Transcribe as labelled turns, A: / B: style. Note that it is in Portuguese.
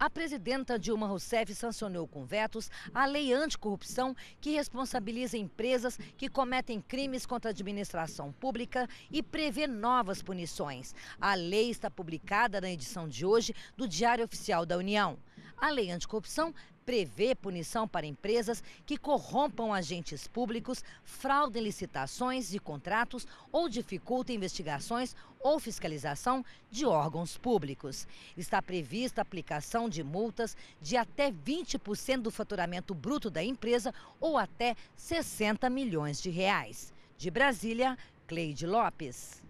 A: A presidenta Dilma Rousseff sancionou com vetos a lei anticorrupção que responsabiliza empresas que cometem crimes contra a administração pública e prevê novas punições. A lei está publicada na edição de hoje do Diário Oficial da União. A lei anticorrupção prevê punição para empresas que corrompam agentes públicos, fraudem licitações e contratos ou dificultem investigações ou fiscalização de órgãos públicos. Está prevista a aplicação de multas de até 20% do faturamento bruto da empresa ou até 60 milhões de reais. De Brasília, Cleide Lopes.